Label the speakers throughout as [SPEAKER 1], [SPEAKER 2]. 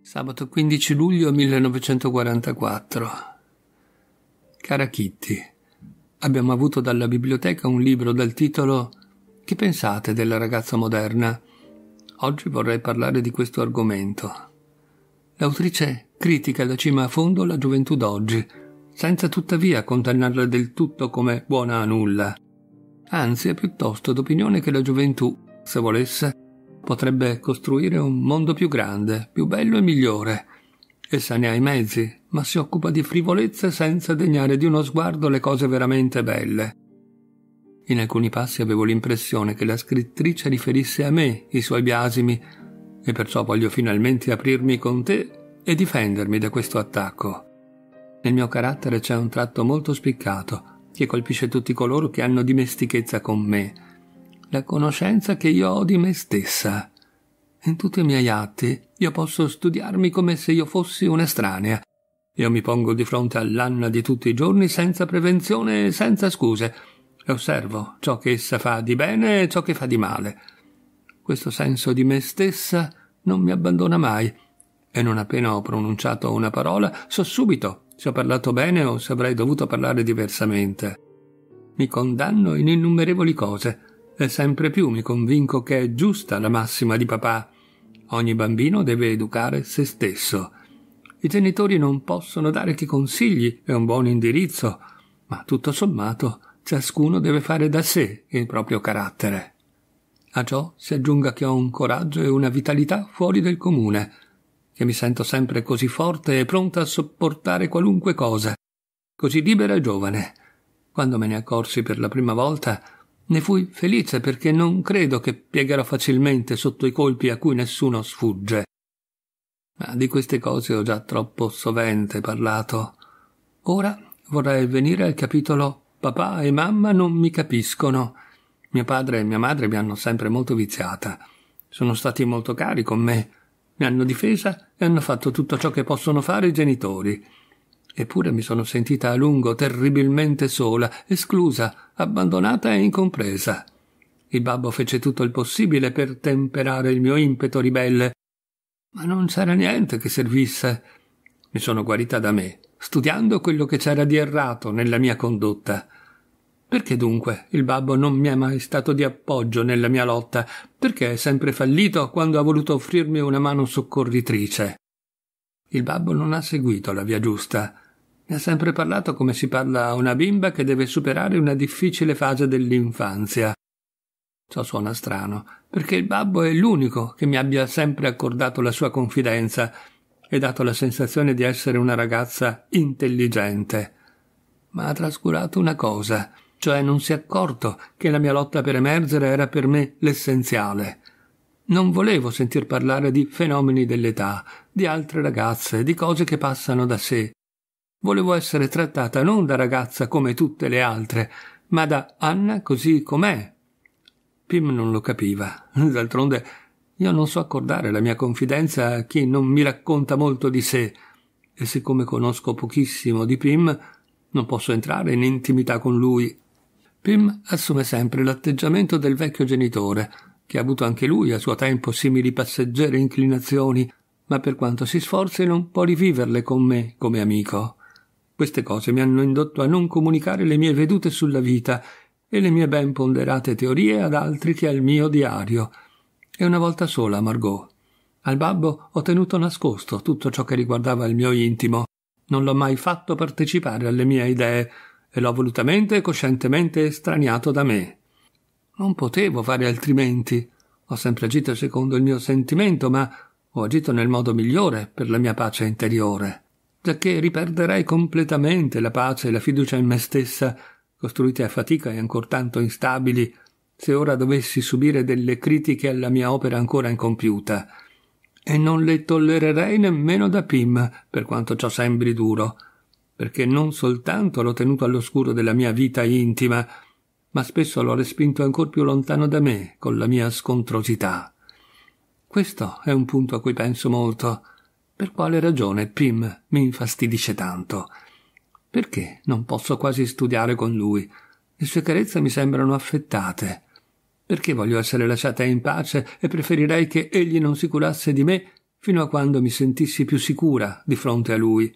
[SPEAKER 1] Sabato 15 luglio 1944. Cara Kitty, abbiamo avuto dalla biblioteca un libro dal titolo Che pensate della ragazza moderna? Oggi vorrei parlare di questo argomento. L'autrice critica da cima a fondo la gioventù d'oggi, senza tuttavia condannarla del tutto come buona a nulla. Anzi, è piuttosto d'opinione che la gioventù, se volesse, potrebbe costruire un mondo più grande, più bello e migliore. Essa ne ha i mezzi, ma si occupa di frivolezze senza degnare di uno sguardo le cose veramente belle. In alcuni passi avevo l'impressione che la scrittrice riferisse a me i suoi biasimi, e perciò voglio finalmente aprirmi con te e difendermi da questo attacco. Nel mio carattere c'è un tratto molto spiccato, che colpisce tutti coloro che hanno dimestichezza con me, la conoscenza che io ho di me stessa. In tutti i miei atti io posso studiarmi come se io fossi un'estranea. Io mi pongo di fronte all'Anna di tutti i giorni senza prevenzione e senza scuse, e osservo ciò che essa fa di bene e ciò che fa di male. Questo senso di me stessa non mi abbandona mai, e non appena ho pronunciato una parola, so subito se ho parlato bene o se avrei dovuto parlare diversamente. Mi condanno in innumerevoli cose, e sempre più mi convinco che è giusta la massima di papà. Ogni bambino deve educare se stesso. I genitori non possono darti consigli e un buon indirizzo, ma tutto sommato ciascuno deve fare da sé il proprio carattere. A ciò si aggiunga che ho un coraggio e una vitalità fuori del comune, che mi sento sempre così forte e pronta a sopportare qualunque cosa, così libera e giovane. Quando me ne accorsi per la prima volta, ne fui felice perché non credo che piegherò facilmente sotto i colpi a cui nessuno sfugge. Ma di queste cose ho già troppo sovente parlato. Ora vorrei venire al capitolo Papà e mamma non mi capiscono. Mio padre e mia madre mi hanno sempre molto viziata. Sono stati molto cari con me. Mi hanno difesa e hanno fatto tutto ciò che possono fare i genitori. Eppure mi sono sentita a lungo terribilmente sola, esclusa, abbandonata e incompresa. Il babbo fece tutto il possibile per temperare il mio impeto ribelle, ma non c'era niente che servisse. Mi sono guarita da me, studiando quello che c'era di errato nella mia condotta. Perché dunque il babbo non mi è mai stato di appoggio nella mia lotta? Perché è sempre fallito quando ha voluto offrirmi una mano soccorritrice? Il babbo non ha seguito la via giusta ha sempre parlato come si parla a una bimba che deve superare una difficile fase dell'infanzia. Ciò suona strano, perché il babbo è l'unico che mi abbia sempre accordato la sua confidenza e dato la sensazione di essere una ragazza intelligente. Ma ha trascurato una cosa, cioè non si è accorto che la mia lotta per emergere era per me l'essenziale. Non volevo sentir parlare di fenomeni dell'età, di altre ragazze, di cose che passano da sé. Volevo essere trattata non da ragazza come tutte le altre, ma da Anna così com'è. Pim non lo capiva. D'altronde io non so accordare la mia confidenza a chi non mi racconta molto di sé, e siccome conosco pochissimo di Pim, non posso entrare in intimità con lui. Pim assume sempre l'atteggiamento del vecchio genitore, che ha avuto anche lui a suo tempo simili passeggere inclinazioni, ma per quanto si sforzi non può riviverle con me come amico. Queste cose mi hanno indotto a non comunicare le mie vedute sulla vita e le mie ben ponderate teorie ad altri che al mio diario. E una volta sola, Margot. Al babbo ho tenuto nascosto tutto ciò che riguardava il mio intimo. Non l'ho mai fatto partecipare alle mie idee e l'ho volutamente e coscientemente estraniato da me. Non potevo fare altrimenti. Ho sempre agito secondo il mio sentimento, ma ho agito nel modo migliore per la mia pace interiore giacché riperderei completamente la pace e la fiducia in me stessa, costruite a fatica e ancor tanto instabili, se ora dovessi subire delle critiche alla mia opera ancora incompiuta. E non le tollererei nemmeno da Pim, per quanto ciò sembri duro, perché non soltanto l'ho tenuto all'oscuro della mia vita intima, ma spesso l'ho respinto ancor più lontano da me con la mia scontrosità. Questo è un punto a cui penso molto. Per quale ragione Pim mi infastidisce tanto? Perché non posso quasi studiare con lui? Le sue carezze mi sembrano affettate. Perché voglio essere lasciata in pace e preferirei che egli non si curasse di me fino a quando mi sentissi più sicura di fronte a lui?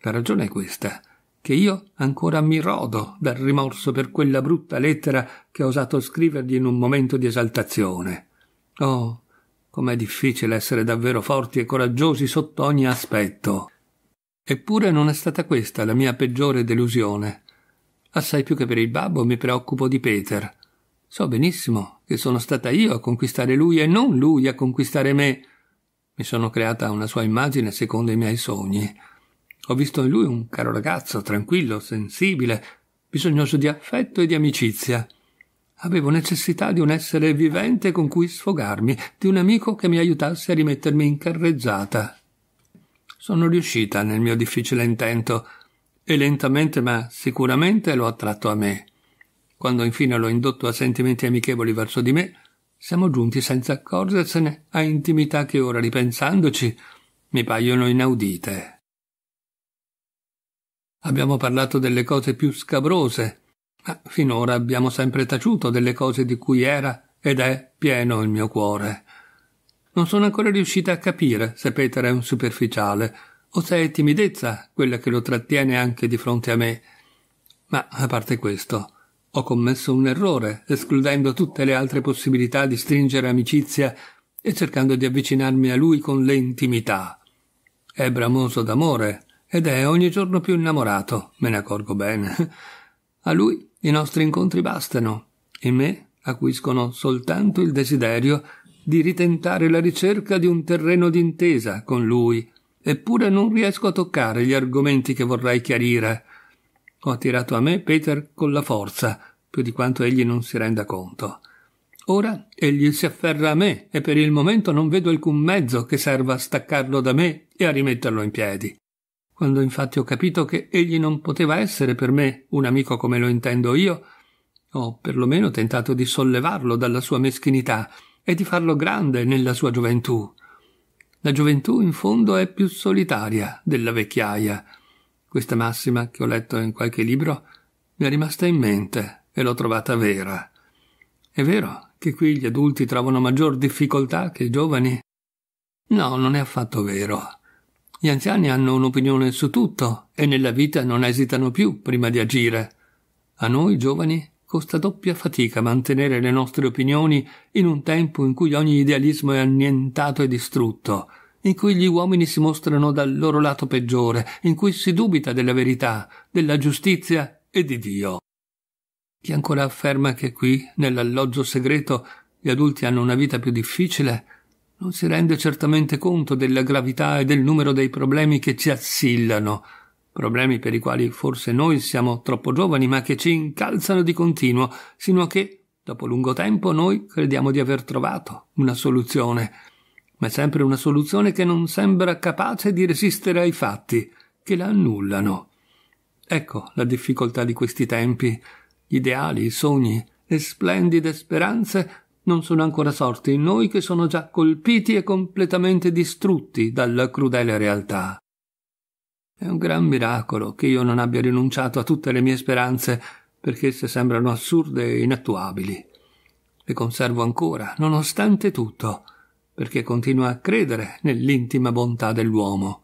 [SPEAKER 1] La ragione è questa che io ancora mi rodo dal rimorso per quella brutta lettera che ho osato scrivergli in un momento di esaltazione. Oh, Com'è difficile essere davvero forti e coraggiosi sotto ogni aspetto. Eppure non è stata questa la mia peggiore delusione. Assai più che per il babbo mi preoccupo di Peter. So benissimo che sono stata io a conquistare lui e non lui a conquistare me. Mi sono creata una sua immagine secondo i miei sogni. Ho visto in lui un caro ragazzo, tranquillo, sensibile, bisognoso di affetto e di amicizia. Avevo necessità di un essere vivente con cui sfogarmi, di un amico che mi aiutasse a rimettermi in carreggiata. Sono riuscita nel mio difficile intento e lentamente ma sicuramente l'ho attratto a me. Quando infine l'ho indotto a sentimenti amichevoli verso di me, siamo giunti senza accorgersene a intimità che ora ripensandoci mi paiono inaudite. Abbiamo parlato delle cose più scabrose, ma finora abbiamo sempre taciuto delle cose di cui era ed è pieno il mio cuore. Non sono ancora riuscita a capire se Peter è un superficiale o se è timidezza quella che lo trattiene anche di fronte a me. Ma a parte questo, ho commesso un errore, escludendo tutte le altre possibilità di stringere amicizia e cercando di avvicinarmi a lui con le intimità. È bramoso d'amore ed è ogni giorno più innamorato, me ne accorgo bene. A lui i nostri incontri bastano, e me acuiscono soltanto il desiderio di ritentare la ricerca di un terreno d'intesa con lui, eppure non riesco a toccare gli argomenti che vorrei chiarire. Ho attirato a me Peter con la forza, più di quanto egli non si renda conto. Ora egli si afferra a me e per il momento non vedo alcun mezzo che serva a staccarlo da me e a rimetterlo in piedi. Quando infatti ho capito che egli non poteva essere per me un amico come lo intendo io, ho perlomeno tentato di sollevarlo dalla sua meschinità e di farlo grande nella sua gioventù. La gioventù in fondo è più solitaria della vecchiaia. Questa massima che ho letto in qualche libro mi è rimasta in mente e l'ho trovata vera. È vero che qui gli adulti trovano maggior difficoltà che i giovani? No, non è affatto vero. Gli anziani hanno un'opinione su tutto e nella vita non esitano più prima di agire. A noi giovani costa doppia fatica mantenere le nostre opinioni in un tempo in cui ogni idealismo è annientato e distrutto, in cui gli uomini si mostrano dal loro lato peggiore, in cui si dubita della verità, della giustizia e di Dio. Chi ancora afferma che qui, nell'alloggio segreto, gli adulti hanno una vita più difficile, non si rende certamente conto della gravità e del numero dei problemi che ci assillano, problemi per i quali forse noi siamo troppo giovani, ma che ci incalzano di continuo, sino a che, dopo lungo tempo, noi crediamo di aver trovato una soluzione, ma sempre una soluzione che non sembra capace di resistere ai fatti, che la annullano. Ecco la difficoltà di questi tempi. Gli ideali, i sogni, le splendide speranze non sono ancora sorti in noi che sono già colpiti e completamente distrutti dalla crudele realtà. È un gran miracolo che io non abbia rinunciato a tutte le mie speranze, perché esse sembrano assurde e inattuabili. Le conservo ancora, nonostante tutto, perché continuo a credere nell'intima bontà dell'uomo.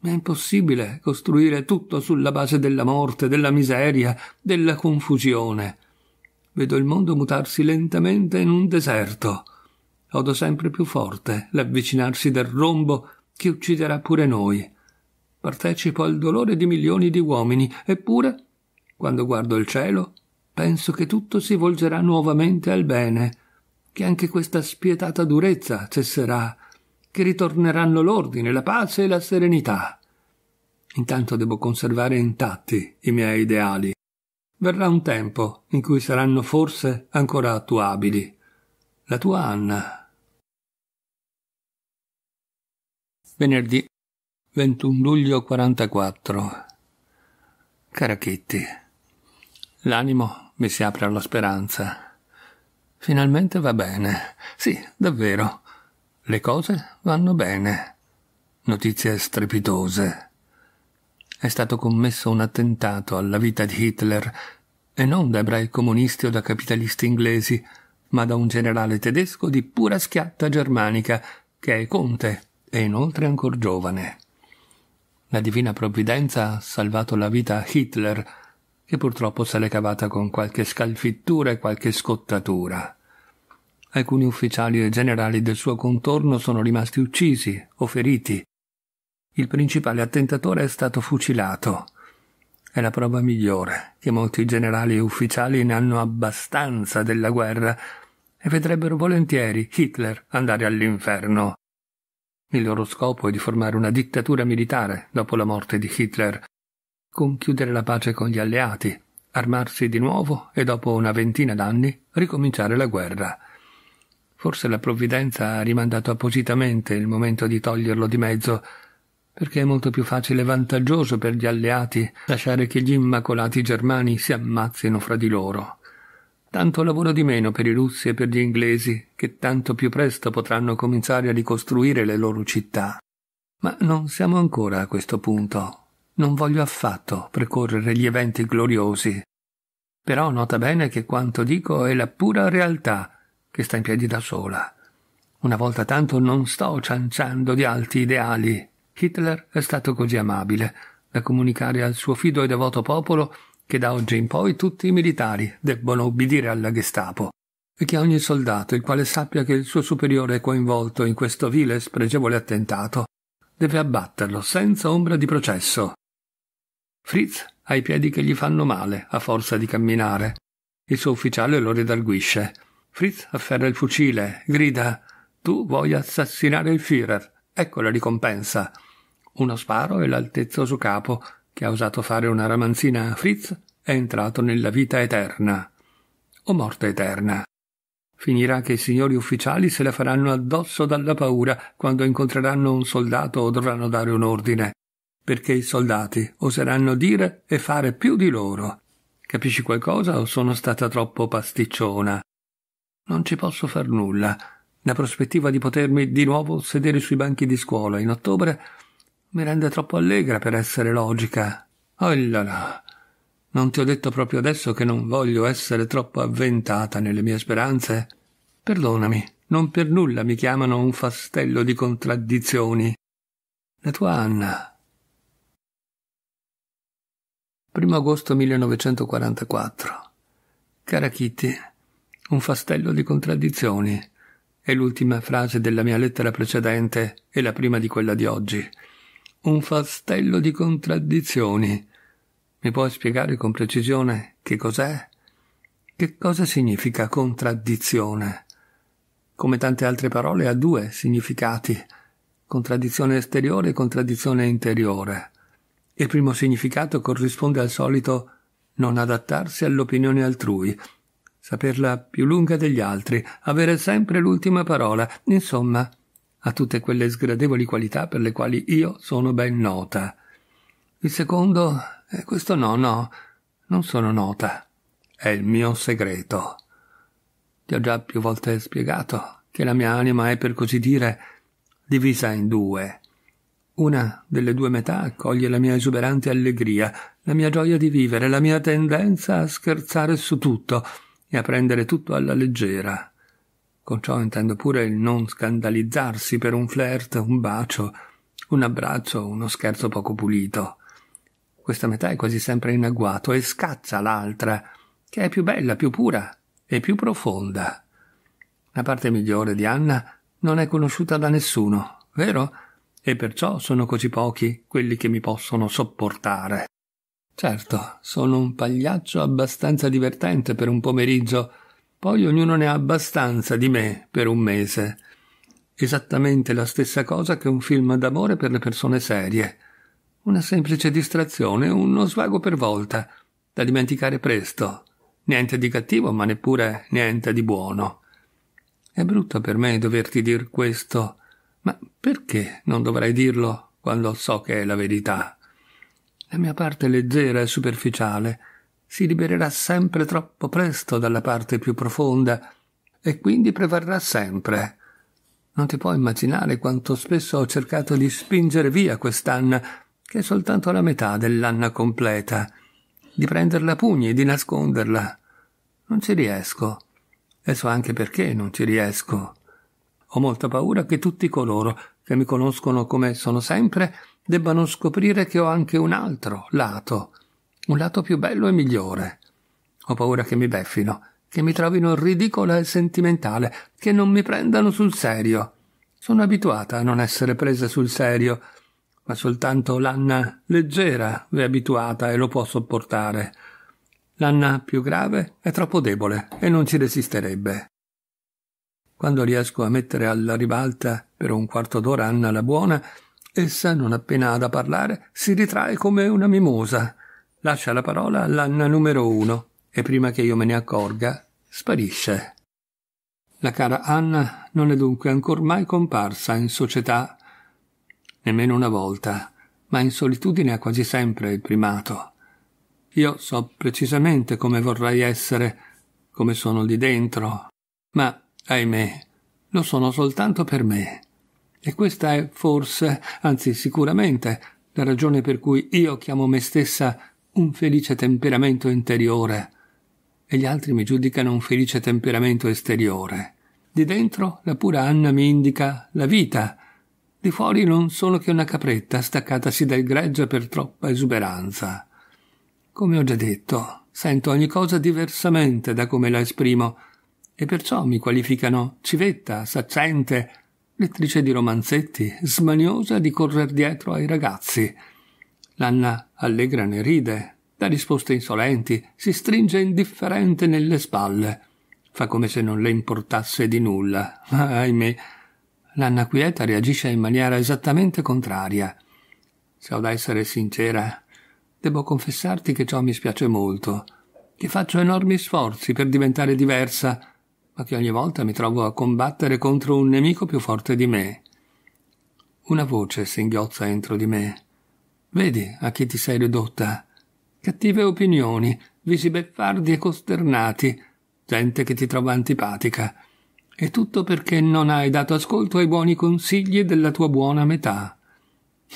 [SPEAKER 1] Ma è impossibile costruire tutto sulla base della morte, della miseria, della confusione. Vedo il mondo mutarsi lentamente in un deserto. Odo sempre più forte l'avvicinarsi del rombo che ucciderà pure noi. Partecipo al dolore di milioni di uomini, eppure, quando guardo il cielo, penso che tutto si volgerà nuovamente al bene, che anche questa spietata durezza cesserà, che ritorneranno l'ordine, la pace e la serenità. Intanto devo conservare intatti i miei ideali. Verrà un tempo in cui saranno forse ancora attuabili. La tua Anna. Venerdì 21 luglio 44. Cara Kitty, l'animo mi si apre alla speranza. Finalmente va bene. Sì, davvero. Le cose vanno bene. Notizie strepitose è stato commesso un attentato alla vita di Hitler, e non da ebrei comunisti o da capitalisti inglesi, ma da un generale tedesco di pura schiatta germanica, che è conte e inoltre ancor giovane. La divina provvidenza ha salvato la vita a Hitler, che purtroppo se l'è cavata con qualche scalfittura e qualche scottatura. Alcuni ufficiali e generali del suo contorno sono rimasti uccisi o feriti, il principale attentatore è stato fucilato. È la prova migliore che molti generali e ufficiali ne hanno abbastanza della guerra e vedrebbero volentieri Hitler andare all'inferno. Il loro scopo è di formare una dittatura militare dopo la morte di Hitler, conchiudere la pace con gli alleati, armarsi di nuovo e dopo una ventina d'anni ricominciare la guerra. Forse la provvidenza ha rimandato appositamente il momento di toglierlo di mezzo perché è molto più facile e vantaggioso per gli alleati lasciare che gli immacolati germani si ammazzino fra di loro. Tanto lavoro di meno per i russi e per gli inglesi, che tanto più presto potranno cominciare a ricostruire le loro città. Ma non siamo ancora a questo punto. Non voglio affatto precorrere gli eventi gloriosi. Però nota bene che quanto dico è la pura realtà che sta in piedi da sola. Una volta tanto non sto cianciando di alti ideali, Hitler è stato così amabile da comunicare al suo fido e devoto popolo che da oggi in poi tutti i militari debbono ubbidire alla Gestapo e che ogni soldato il quale sappia che il suo superiore è coinvolto in questo vile e spregevole attentato deve abbatterlo senza ombra di processo. Fritz ha i piedi che gli fanno male a forza di camminare. Il suo ufficiale lo redarguisce. Fritz afferra il fucile, grida Tu vuoi assassinare il Führer, ecco la ricompensa uno sparo e l'altezzoso capo, che ha osato fare una ramanzina a Fritz, è entrato nella vita eterna. O morte eterna. Finirà che i signori ufficiali se la faranno addosso dalla paura quando incontreranno un soldato o dovranno dare un ordine, perché i soldati oseranno dire e fare più di loro. Capisci qualcosa o sono stata troppo pasticciona? Non ci posso far nulla. La prospettiva di potermi di nuovo sedere sui banchi di scuola in ottobre mi rende troppo allegra per essere logica. Oh là là. Non ti ho detto proprio adesso che non voglio essere troppo avventata nelle mie speranze? Perdonami, non per nulla mi chiamano un fastello di contraddizioni. La tua Anna. 1 agosto 1944. Cara Kitty, un fastello di contraddizioni. È l'ultima frase della mia lettera precedente e la prima di quella di oggi un fastello di contraddizioni. Mi puoi spiegare con precisione che cos'è? Che cosa significa contraddizione? Come tante altre parole ha due significati, contraddizione esteriore e contraddizione interiore. Il primo significato corrisponde al solito non adattarsi all'opinione altrui, saperla più lunga degli altri, avere sempre l'ultima parola, insomma, a tutte quelle sgradevoli qualità per le quali io sono ben nota. Il secondo, eh, questo no, no, non sono nota. È il mio segreto. Ti ho già più volte spiegato che la mia anima è per così dire divisa in due. Una delle due metà accoglie la mia esuberante allegria, la mia gioia di vivere, la mia tendenza a scherzare su tutto e a prendere tutto alla leggera. Con ciò intendo pure il non scandalizzarsi per un flirt, un bacio, un abbraccio, uno scherzo poco pulito. Questa metà è quasi sempre in agguato e scaccia l'altra, che è più bella, più pura e più profonda. La parte migliore di Anna non è conosciuta da nessuno, vero? E perciò sono così pochi quelli che mi possono sopportare. Certo, sono un pagliaccio abbastanza divertente per un pomeriggio, poi ognuno ne ha abbastanza di me per un mese. Esattamente la stessa cosa che un film d'amore per le persone serie. Una semplice distrazione, uno svago per volta, da dimenticare presto. Niente di cattivo, ma neppure niente di buono. È brutto per me doverti dir questo, ma perché non dovrei dirlo quando so che è la verità? La mia parte leggera e superficiale si libererà sempre troppo presto dalla parte più profonda e quindi prevarrà sempre. Non ti puoi immaginare quanto spesso ho cercato di spingere via quest'Anna, che è soltanto la metà dell'Anna completa, di prenderla a pugni, e di nasconderla. Non ci riesco. E so anche perché non ci riesco. Ho molta paura che tutti coloro che mi conoscono come sono sempre debbano scoprire che ho anche un altro lato, un lato più bello e migliore. Ho paura che mi beffino, che mi trovino ridicola e sentimentale, che non mi prendano sul serio. Sono abituata a non essere presa sul serio, ma soltanto l'Anna leggera è abituata e lo può sopportare. L'Anna più grave è troppo debole e non ci resisterebbe. Quando riesco a mettere alla ribalta per un quarto d'ora Anna la buona, essa, non appena ha da parlare, si ritrae come una mimosa lascia la parola all'Anna numero uno e prima che io me ne accorga, sparisce. La cara Anna non è dunque ancor mai comparsa in società, nemmeno una volta, ma in solitudine ha quasi sempre il primato. Io so precisamente come vorrei essere, come sono lì dentro, ma, ahimè, lo sono soltanto per me. E questa è forse, anzi sicuramente, la ragione per cui io chiamo me stessa un felice temperamento interiore e gli altri mi giudicano un felice temperamento esteriore. Di dentro la pura Anna mi indica la vita. Di fuori non sono che una capretta staccatasi dal greggio per troppa esuberanza. Come ho già detto, sento ogni cosa diversamente da come la esprimo, e perciò mi qualificano civetta, saccente, lettrice di romanzetti, smaniosa di correr dietro ai ragazzi. L'anna allegra ne ride, dà risposte insolenti, si stringe indifferente nelle spalle. Fa come se non le importasse di nulla, ma ahimè. l'anna quieta reagisce in maniera esattamente contraria. Se ho da essere sincera, devo confessarti che ciò mi spiace molto, che faccio enormi sforzi per diventare diversa, ma che ogni volta mi trovo a combattere contro un nemico più forte di me. Una voce singhiozza entro di me. Vedi a chi ti sei ridotta. Cattive opinioni, visi beffardi e costernati, gente che ti trova antipatica. E tutto perché non hai dato ascolto ai buoni consigli della tua buona metà.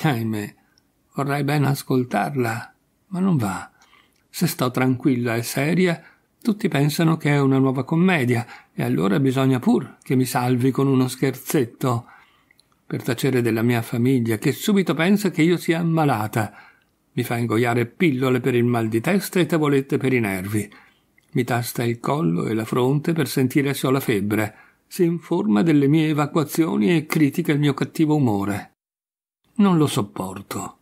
[SPEAKER 1] Ahimè, vorrei bene ascoltarla, ma non va. Se sto tranquilla e seria, tutti pensano che è una nuova commedia, e allora bisogna pur che mi salvi con uno scherzetto per tacere della mia famiglia, che subito pensa che io sia ammalata. Mi fa ingoiare pillole per il mal di testa e tavolette per i nervi. Mi tasta il collo e la fronte per sentire se ho la febbre. Si informa delle mie evacuazioni e critica il mio cattivo umore. Non lo sopporto.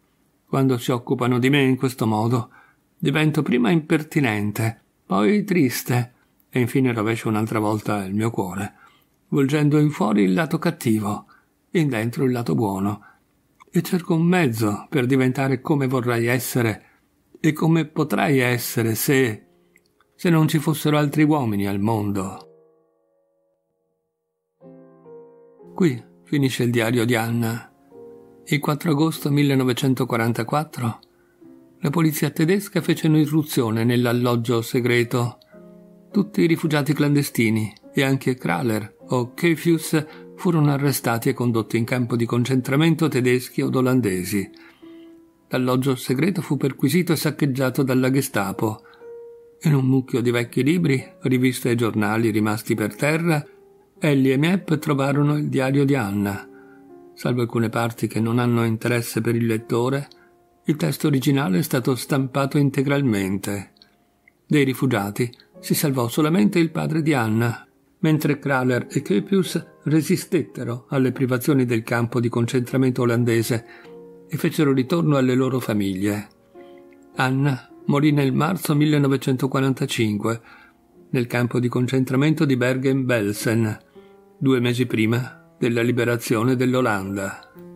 [SPEAKER 1] Quando si occupano di me in questo modo, divento prima impertinente, poi triste, e infine rovescio un'altra volta il mio cuore, volgendo in fuori il lato cattivo in dentro il lato buono, e cerco un mezzo per diventare come vorrai essere e come potrai essere se se non ci fossero altri uomini al mondo. Qui finisce il diario di Anna. Il 4 agosto 1944 la polizia tedesca fece un'irruzione nell'alloggio segreto. Tutti i rifugiati clandestini e anche Kraler o Kefius furono arrestati e condotti in campo di concentramento tedeschi o olandesi. L'alloggio segreto fu perquisito e saccheggiato dalla Gestapo. In un mucchio di vecchi libri, riviste e giornali rimasti per terra, Ellie e Mepp trovarono il diario di Anna. Salvo alcune parti che non hanno interesse per il lettore, il testo originale è stato stampato integralmente. Dei rifugiati si salvò solamente il padre di Anna, mentre Kraler e Kepius resistettero alle privazioni del campo di concentramento olandese e fecero ritorno alle loro famiglie. Anna morì nel marzo 1945 nel campo di concentramento di Bergen-Belsen, due mesi prima della liberazione dell'Olanda.